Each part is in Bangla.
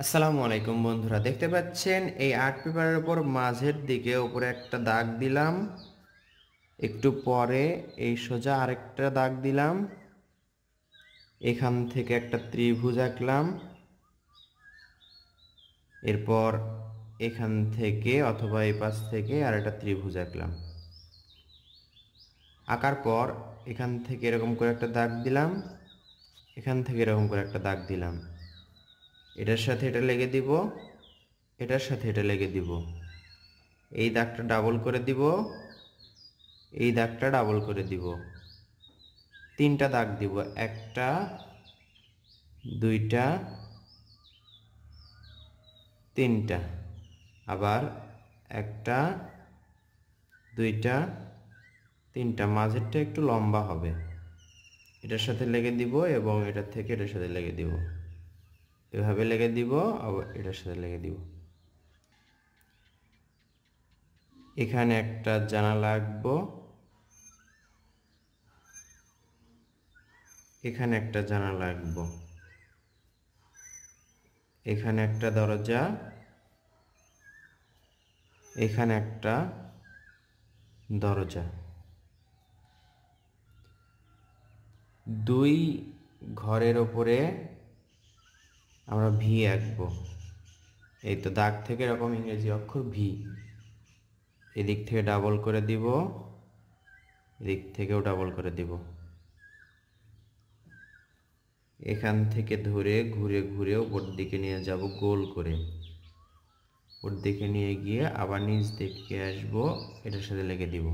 আসসালামু আলাইকুম বন্ধুরা দেখতে পাচ্ছেন এই আর্ট পেপারের উপর মাঝের দিকে উপরে একটা দাগ দিলাম একটু পরে এই সোজা আরেকটা দাগ দিলাম এখান থেকে একটা ত্রিভুজ আঁকলাম এরপর এখান থেকে অথবা এই পাশ থেকে আর একটা ত্রিভুজ আঁকলাম আঁকার পর এখান থেকে এরকম করে একটা দাগ দিলাম এখান থেকে এরকম করে একটা দাগ দিলাম এটার সাথে এটা লেগে দিব এটার সাথে এটা লেগে দিব এই দাগটা ডাবল করে দিব এই দাগটা ডাবল করে দিব তিনটা দাগ দিব একটা দুইটা তিনটা আবার একটা দুইটা তিনটা মাঝেরটা একটু লম্বা হবে এটার সাথে লেগে দিব এবং এটার থেকে এটার সাথে লেগে দিব এভাবে লেগে দিব আবার এটার সাথে লেগে দিব এখানে একটা জানালা আঁকবো এখানে একটা জানালা আঁকবো এখানে একটা দরজা এখানে একটা দরজা দুই ঘরের ওপরে আমরা ভি আঁকবো এই তো দাগ থেকে এরকম ইংরেজি অক্ষর ভি এদিক থেকে ডাবল করে দিব এদিক থেকেও ডাবল করে দিব এখান থেকে ধরে ঘুরে ঘুরে ওপর দিকে নিয়ে যাব গোল করে ওর দিকে নিয়ে গিয়ে আবার নিচ দিকে আসবো এটার সাথে লেগে দিব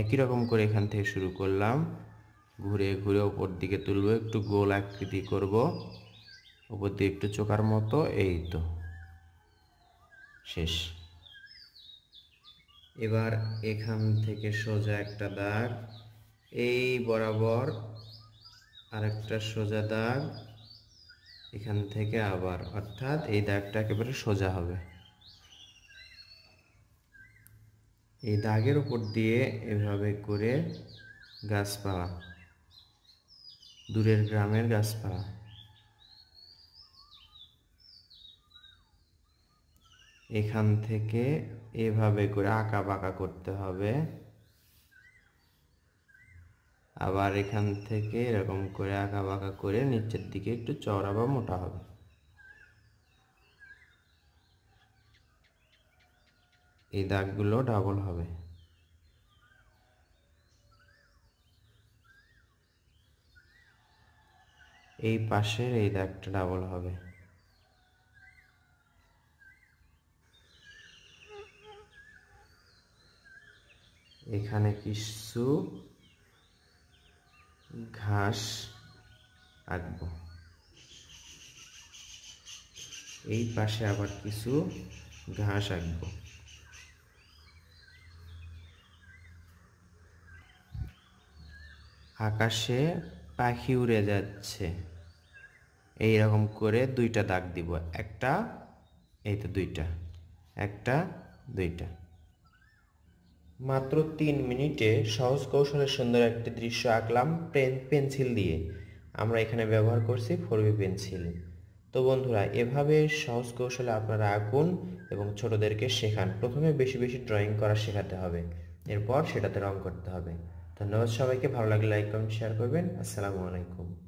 একই রকম করে এখান থেকে শুরু করলাম ঘুরে ঘুরে ওপর দিকে তুলব একটু গোল আকৃতি করব উপর দিয়ে একটু চোকার মতো এই তো শেষ এবার এখান থেকে সোজা একটা দাগ এই বরাবর আরেকটা সোজা দাগ এখান থেকে আবার অর্থাৎ এই দাগটা একেবারে সোজা হবে এই দাগের উপর দিয়ে এভাবে করে গাছপালা দূরের গ্রামের গাছপালা এখান থেকে এভাবে করে আঁকা বাঁকা করতে হবে আবার এখান থেকে এরকম করে আঁকা বাঁকা করে নিচের দিকে একটু চওড়া বা মোটা হবে এই দাগগুলো ডাবল হবে এই পাশের এই দাগটা ডাবল হবে এখানে কিছু ঘাস আঁকব এই পাশে আবার কিছু ঘাস আঁকব আকাশে পাখি উড়ে যাচ্ছে এই রকম করে দুইটা দাগ দিব একটা এই তো দুইটা একটা দুইটা মাত্র তিন মিনিটে সহজ কৌশলের সুন্দর একটি দৃশ্য আঁকলাম পেন পেন্সিল দিয়ে আমরা এখানে ব্যবহার করছি ফোরবি পেন্সিল তো বন্ধুরা এভাবে সহজ কৌশলে আপনারা আঁকুন এবং ছোটদেরকে শেখান প্রথমে বেশি বেশি ড্রয়িং করা শেখাতে হবে এরপর সেটাতে রং করতে হবে ধন্যবাদ সবাইকে ভালো লাগলে লাইক কমেন্ট শেয়ার করবেন আসসালামু আলাইকুম